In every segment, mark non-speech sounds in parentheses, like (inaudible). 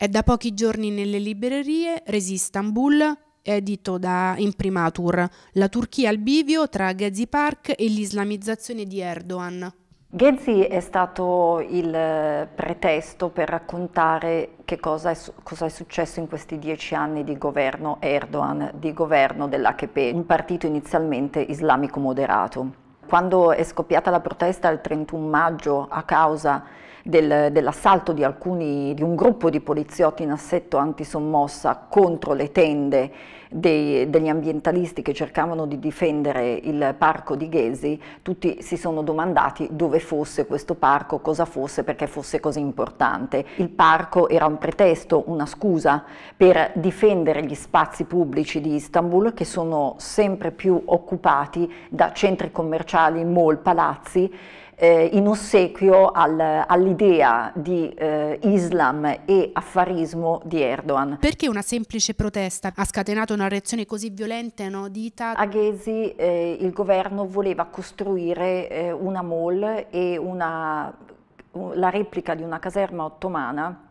È da pochi giorni nelle librerie Resistanbul, edito da Imprimatur, la Turchia al bivio tra Gezi Park e l'islamizzazione di Erdogan. Gezi è stato il eh, pretesto per raccontare che cosa è, cosa è, successo in questi dieci anni di governo Erdogan, di governo dell'AKP, un partito inizialmente islamico moderato. Quando è scoppiata la protesta il 31 maggio a causa del, dell'assalto di, di un gruppo di poliziotti in assetto antisommossa contro le tende dei, degli ambientalisti che cercavano di difendere il parco di Ghesi, tutti si sono domandati dove fosse questo parco, cosa fosse, perché fosse così importante. Il parco era un pretesto, una scusa per difendere gli spazi pubblici di Istanbul che sono sempre più occupati da centri commerciali, mall, palazzi eh, in ossequio al, all'idea di eh, Islam e affarismo di Erdogan. Perché una semplice protesta ha scatenato una reazione così violenta e inodita? A Ghezi eh, il governo voleva costruire eh, una mall e una, la replica di una caserma ottomana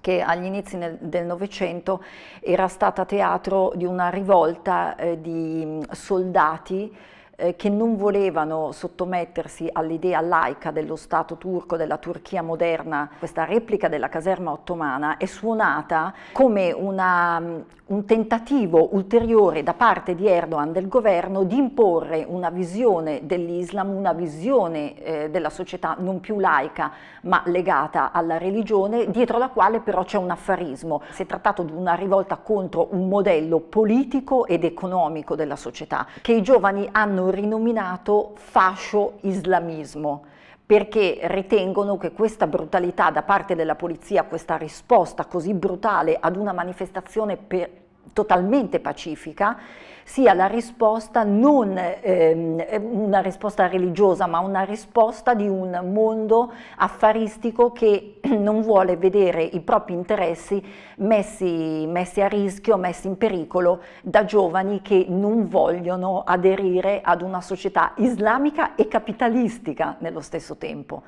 che agli inizi nel, del Novecento era stata teatro di una rivolta eh, di soldati eh, che non volevano sottomettersi all'idea laica dello Stato turco, della Turchia moderna, questa replica della caserma ottomana è suonata come una, mm, un tentativo ulteriore da parte di Erdogan, del governo, di imporre una visione dell'Islam, una visione eh, della società non più laica ma legata alla religione, dietro la quale però c'è un affarismo. Si è trattato di una rivolta contro un modello politico ed economico della società che i giovani hanno rinominato fascio islamismo perché ritengono che questa brutalità da parte della polizia, questa risposta così brutale ad una manifestazione per, totalmente pacifica sia la risposta non ehm, una risposta religiosa ma una risposta di un mondo affaristico che (clears throat) non vuole vedere i propri interessi messi, messi a rischio, messi in pericolo da giovani che non vogliono aderire ad una società islamica e capitalistica nello stesso tempo.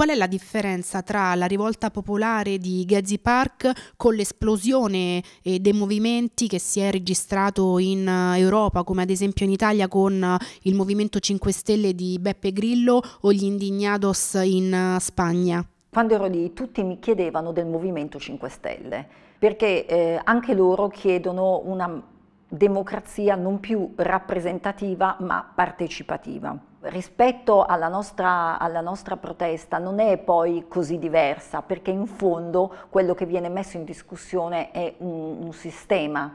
Qual è la differenza tra la rivolta popolare di Gezi Park con l'esplosione eh, dei movimenti che si è registrato in eh, Europa, come ad esempio in Italia con eh, il Movimento 5 Stelle di Beppe Grillo o gli Indignados in eh, Spagna? Quando ero lì tutti mi chiedevano del Movimento 5 Stelle, perché eh, anche loro chiedono una democrazia non più rappresentativa ma partecipativa. Rispetto alla nostra, alla nostra, protesta non è poi così diversa perché in fondo quello che viene messo in discussione è un, un sistema,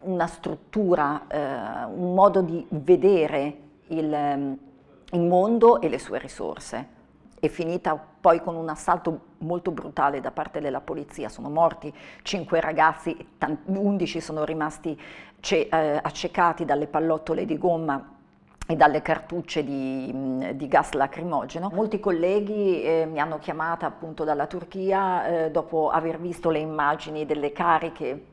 una struttura, eh, un modo di vedere il, il mondo e le sue risorse è finita poi con un assalto molto brutale da parte della polizia. Sono morti cinque ragazzi, 11 sono rimasti eh, accecati dalle pallottole di gomma e dalle cartucce di, mm, di gas lacrimogeno. Molti colleghi eh, mi hanno chiamata appunto dalla Turchia eh, dopo aver visto le immagini delle cariche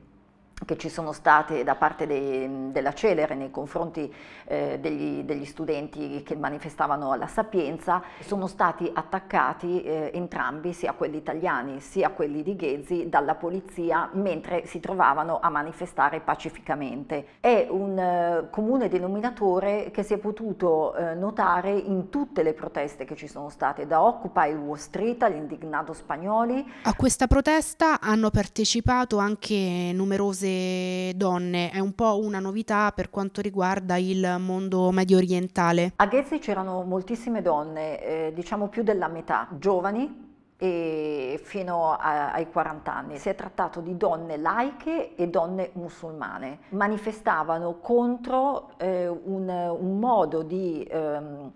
che ci sono state da parte de, della Celere nei confronti eh, degli, degli, studenti che manifestavano alla Sapienza, sono stati attaccati eh, entrambi, sia quelli italiani sia quelli di Ghezzi, dalla polizia mentre si trovavano a manifestare pacificamente. È un eh, comune denominatore che si è potuto eh, notare in tutte le proteste che ci sono state, da Occupy Wall Street all'indignato spagnoli. A questa protesta hanno partecipato anche numerose eh, donne. È un po' una novità per quanto riguarda il mondo medio orientale. A Gezi c'erano moltissime donne, eh, diciamo più della metà, giovani, fino a, ai 40 anni. Si è trattato di donne laiche e donne musulmane. Manifestavano contro eh, un, un, modo di ehm,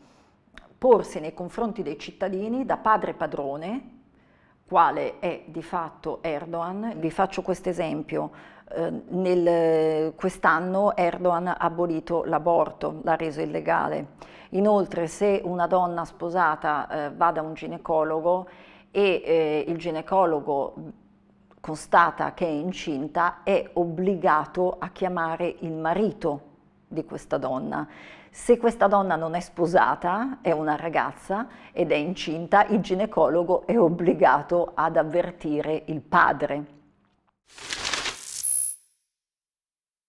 porsi nei confronti dei cittadini da padre padrone, quale è di fatto Erdogan. Vi faccio questo esempio. Eh, quest'anno Erdogan ha abolito l'aborto, l'ha reso illegale. Inoltre se una donna sposata eh, va da un ginecologo e eh, il ginecologo constata che è incinta è obbligato a chiamare il marito di questa donna. Se questa donna non è sposata, è una ragazza ed è incinta, il ginecologo è obbligato ad avvertire il padre.